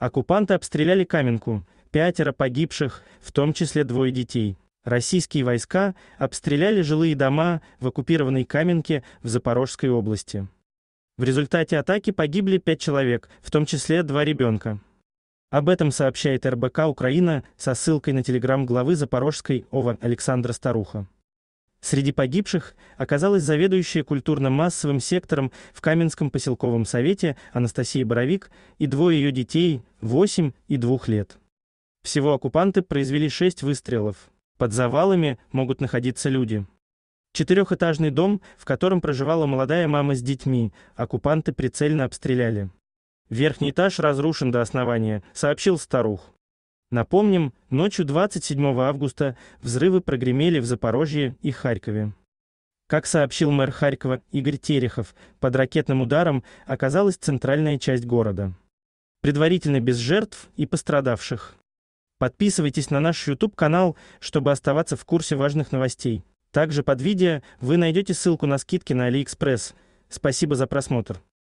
Оккупанты обстреляли Каменку, пятеро погибших, в том числе двое детей. Российские войска обстреляли жилые дома в оккупированной Каменке в Запорожской области. В результате атаки погибли пять человек, в том числе два ребенка. Об этом сообщает РБК Украина со ссылкой на телеграм главы Запорожской ОВА Александра Старуха. Среди погибших оказалась заведующая культурно-массовым сектором в Каменском поселковом совете Анастасия Боровик и двое ее детей, 8 и 2 лет. Всего оккупанты произвели 6 выстрелов. Под завалами могут находиться люди. Четырехэтажный дом, в котором проживала молодая мама с детьми, оккупанты прицельно обстреляли. Верхний этаж разрушен до основания, сообщил старух. Напомним, ночью 27 августа взрывы прогремели в Запорожье и Харькове. Как сообщил мэр Харькова Игорь Терехов, под ракетным ударом оказалась центральная часть города. Предварительно без жертв и пострадавших. Подписывайтесь на наш YouTube-канал, чтобы оставаться в курсе важных новостей. Также под видео вы найдете ссылку на скидки на AliExpress. Спасибо за просмотр.